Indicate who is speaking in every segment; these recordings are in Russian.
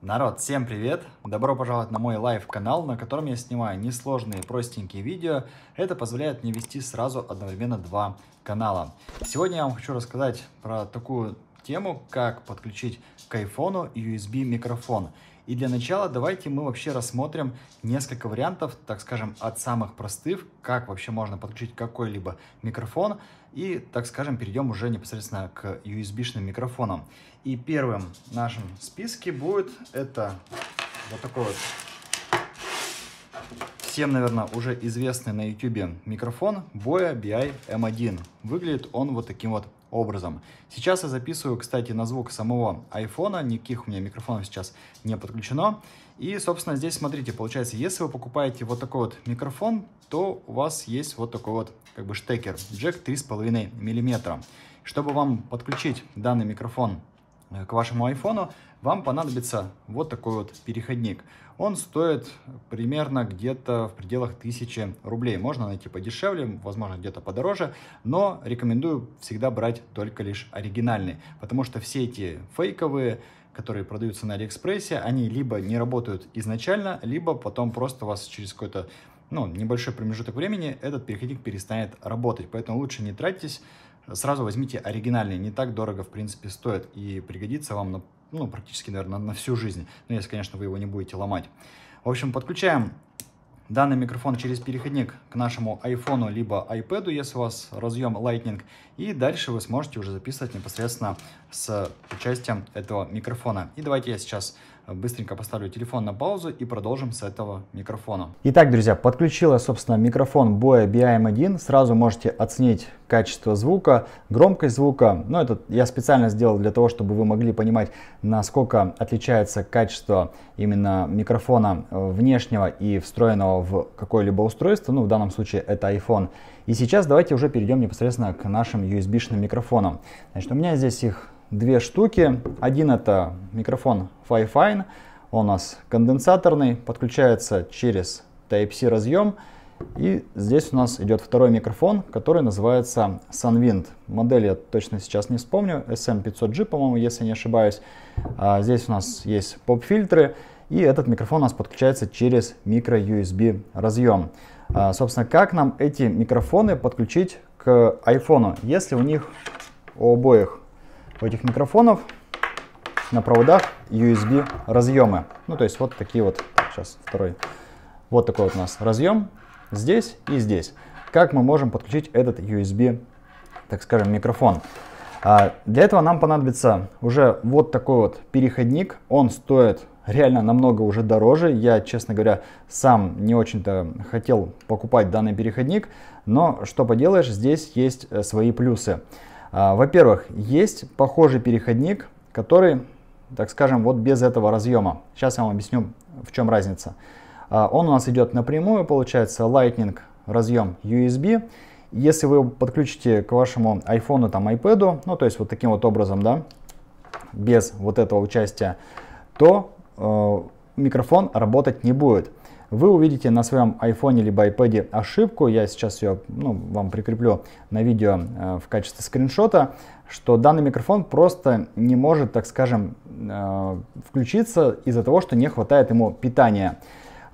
Speaker 1: Народ, всем привет! Добро пожаловать на мой лайв-канал, на котором я снимаю несложные простенькие видео. Это позволяет мне вести сразу одновременно два канала. Сегодня я вам хочу рассказать про такую тему, как подключить к iPhone USB микрофон. И для начала давайте мы вообще рассмотрим несколько вариантов, так скажем, от самых простых, как вообще можно подключить какой-либо микрофон. И, так скажем, перейдем уже непосредственно к USB-шным микрофонам. И первым в нашем списке будет это вот такой вот всем, наверное, уже известный на YouTube микрофон Boya BI M1. Выглядит он вот таким вот образом. Сейчас я записываю, кстати, на звук самого айфона, никаких у меня микрофонов сейчас не подключено. И, собственно, здесь смотрите, получается, если вы покупаете вот такой вот микрофон, то у вас есть вот такой вот как бы штекер, джек 3,5 мм. Чтобы вам подключить данный микрофон Э, к вашему айфону, вам понадобится вот такой вот переходник. Он стоит примерно где-то в пределах 1000 рублей. Можно найти подешевле, возможно, где-то подороже, но рекомендую всегда брать только лишь оригинальный, потому что все эти фейковые, которые продаются на Алиэкспрессе, они либо не работают изначально, либо потом просто вас через какой-то ну, небольшой промежуток времени этот переходник перестанет работать. Поэтому лучше не тратьтесь Сразу возьмите оригинальный, не так дорого, в принципе, стоит и пригодится вам на, ну, практически, наверное, на всю жизнь. Ну, если, конечно, вы его не будете ломать. В общем, подключаем данный микрофон через переходник к нашему iPhone либо iPad, если у вас разъем Lightning, и дальше вы сможете уже записывать непосредственно с участием этого микрофона. И давайте я сейчас быстренько поставлю телефон на паузу и продолжим с этого микрофона. Итак, друзья, подключил я, собственно, микрофон Boya BIM1. Сразу можете оценить качество звука, громкость звука. Но это я специально сделал для того, чтобы вы могли понимать, насколько отличается качество именно микрофона э, внешнего и встроенного в какое-либо устройство. Ну, в данном случае это iPhone. И сейчас давайте уже перейдем непосредственно к нашим USB-шным микрофонам. Значит, у меня здесь их две штуки. Один это микрофон Fifine, он у нас конденсаторный, подключается через Type-C разъем. И здесь у нас идет второй микрофон, который называется Sunwind. Модель я точно сейчас не вспомню, SM500G, по-моему, если не ошибаюсь. А здесь у нас есть поп-фильтры, и этот микрофон у нас подключается через micro-USB разъем. А, собственно, как нам эти микрофоны подключить к iPhone, если у них у обоих у этих микрофонов на проводах USB разъемы. Ну, то есть вот такие вот, сейчас второй, вот такой вот у нас разъем здесь и здесь. Как мы можем подключить этот USB, так скажем, микрофон? А для этого нам понадобится уже вот такой вот переходник. Он стоит реально намного уже дороже. Я, честно говоря, сам не очень-то хотел покупать данный переходник, но что поделаешь, здесь есть э, свои плюсы. А, во-первых, есть похожий переходник, который, так скажем, вот без этого разъема. Сейчас я вам объясню, в чем разница. А, он у нас идет напрямую, получается Lightning разъем USB. Если вы подключите к вашему iPhone, там, iPad, ну, то есть вот таким вот образом, да, без вот этого участия, то э, микрофон работать не будет вы увидите на своем iPhone либо iPad ошибку, я сейчас ее ну, вам прикреплю на видео э, в качестве скриншота, что данный микрофон просто не может, так скажем, э, включиться из-за того, что не хватает ему питания.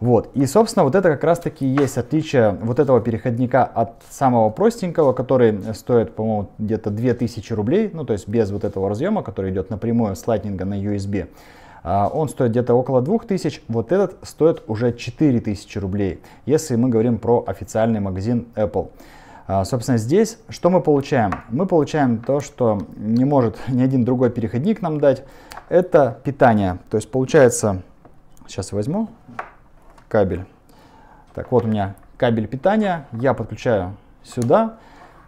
Speaker 1: Вот. И, собственно, вот это как раз-таки есть отличие вот этого переходника от самого простенького, который стоит, по-моему, где-то 2000 рублей, ну, то есть без вот этого разъема, который идет напрямую с лайтнинга на USB. А, он стоит где-то около 2000, вот этот стоит уже 4000 рублей, если мы говорим про официальный магазин Apple. А, собственно, здесь что мы получаем? Мы получаем то, что не может ни один другой переходник нам дать. Это питание. То есть получается, сейчас возьму кабель. Так, вот у меня кабель питания. Я подключаю сюда. Сюда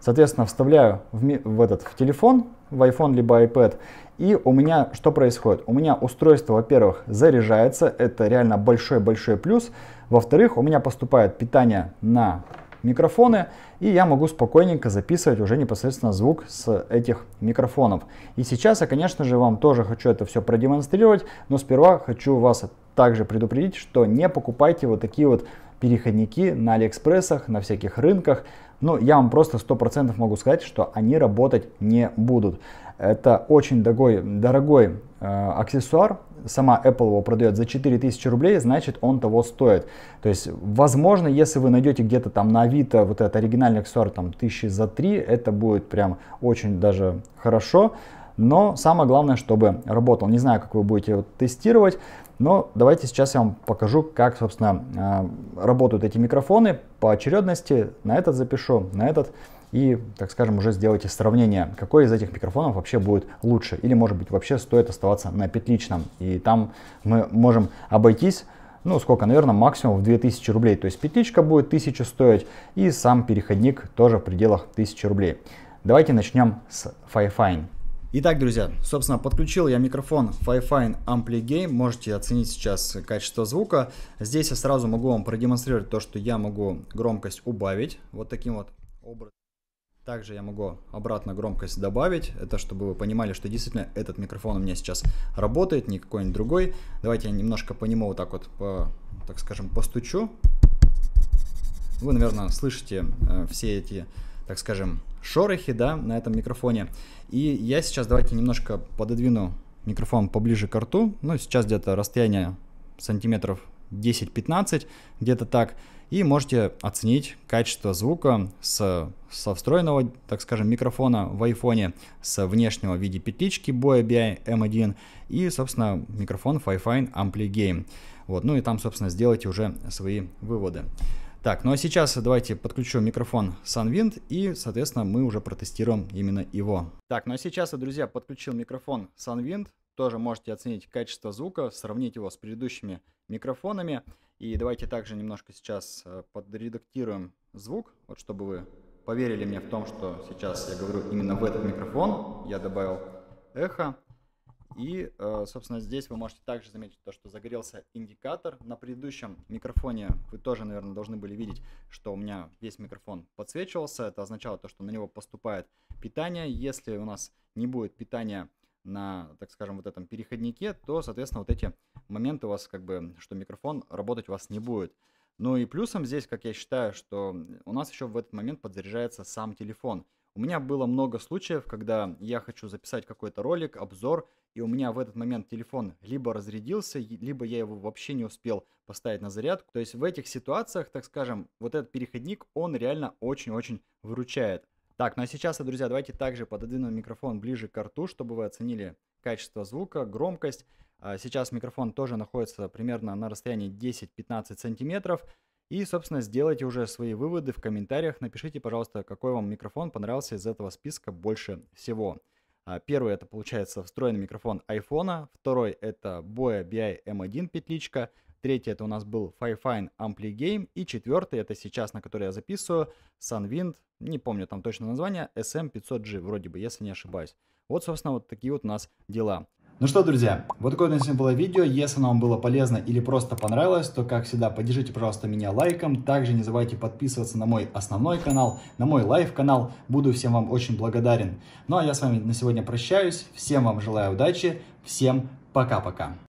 Speaker 1: Соответственно, вставляю в, в этот в телефон, в iPhone либо iPad, и у меня что происходит? У меня устройство, во-первых, заряжается, это реально большой-большой плюс. Во-вторых, у меня поступает питание на микрофоны, и я могу спокойненько записывать уже непосредственно звук с этих микрофонов. И сейчас я, конечно же, вам тоже хочу это все продемонстрировать, но сперва хочу вас также предупредить, что не покупайте вот такие вот переходники на Алиэкспрессах, на всяких рынках. но ну, я вам просто 100% могу сказать, что они работать не будут. Это очень дорогой, дорогой э, аксессуар. Сама Apple его продает за 4000 рублей, значит он того стоит. То есть, возможно, если вы найдете где-то там на Авито вот этот оригинальный аксессуар там тысячи за три, это будет прям очень даже хорошо. Но самое главное, чтобы работал. Не знаю, как вы будете его тестировать. Но давайте сейчас я вам покажу, как, собственно, а, работают эти микрофоны по очередности. На этот запишу, на этот. И, так скажем, уже сделайте сравнение, какой из этих микрофонов вообще будет лучше. Или, может быть, вообще стоит оставаться на петличном. И там мы можем обойтись ну, сколько, наверное, максимум в 2000 рублей. То есть петличка будет 1000 стоить и сам переходник тоже в пределах 1000 рублей. Давайте начнем с FiFine. Итак, друзья, собственно, подключил я микрофон Fifine Ampli Game. Можете оценить сейчас качество звука. Здесь я сразу могу вам продемонстрировать то, что я могу громкость убавить вот таким вот образом. Также я могу обратно громкость добавить. Это чтобы вы понимали, что действительно этот микрофон у меня сейчас работает, не какой-нибудь другой. Давайте я немножко по нему вот так вот, по, так скажем, постучу. Вы, наверное, слышите э, все эти так скажем, шорохи, да, на этом микрофоне. И я сейчас давайте немножко пододвину микрофон поближе к рту. Ну, сейчас где-то расстояние сантиметров 10-15, где-то так. И можете оценить качество звука с, со встроенного, так скажем, микрофона в айфоне, с внешнего в виде петлички Boya BI M1 и, собственно, микрофон Fifine Ampli Game. Вот, ну и там, собственно, сделайте уже свои выводы. Так, ну а сейчас давайте подключу микрофон SunWind и, соответственно, мы уже протестируем именно его. Так, ну а сейчас я, друзья, подключил микрофон SunWind. Тоже можете оценить качество звука, сравнить его с предыдущими микрофонами. И давайте также немножко сейчас э, подредактируем звук, вот чтобы вы поверили мне в том, что сейчас я говорю именно в этот микрофон. Я добавил эхо. И, э, собственно, здесь вы можете также заметить то, что загорелся индикатор. На предыдущем микрофоне вы тоже, наверное, должны были видеть, что у меня весь микрофон подсвечивался. Это означало то, что на него поступает питание. Если у нас не будет питания на, так скажем, вот этом переходнике, то, соответственно, вот эти моменты у вас как бы, что микрофон работать у вас не будет. Ну и плюсом здесь, как я считаю, что у нас еще в этот момент подзаряжается сам телефон – у меня было много случаев, когда я хочу записать какой-то ролик, обзор, и у меня в этот момент телефон либо разрядился, либо я его вообще не успел поставить на зарядку. То есть в этих ситуациях, так скажем, вот этот переходник, он реально очень-очень выручает. Так, ну а сейчас, друзья, давайте также пододвинем микрофон ближе к рту, чтобы вы оценили качество звука, громкость. А, сейчас микрофон тоже находится примерно на расстоянии 10-15 сантиметров. И, собственно, сделайте уже свои выводы в комментариях. Напишите, пожалуйста, какой вам микрофон понравился из этого списка больше всего. А, первый это получается встроенный микрофон iPhone, второй это Boya BI M1 петличка, третий это у нас был Fifine Ampli Game и четвертый это сейчас, на который я записываю, Sunwind, не помню там точно название, SM500G вроде бы, если не ошибаюсь. Вот, собственно, вот такие вот у нас дела. Ну что, друзья, вот такое у нас сегодня было видео. Если оно вам было полезно или просто понравилось, то, как всегда, поддержите, пожалуйста, меня лайком. Также не забывайте подписываться на мой основной канал, на мой лайв-канал. Буду всем вам очень благодарен. Ну, а я с вами на сегодня прощаюсь. Всем вам желаю удачи. Всем пока-пока.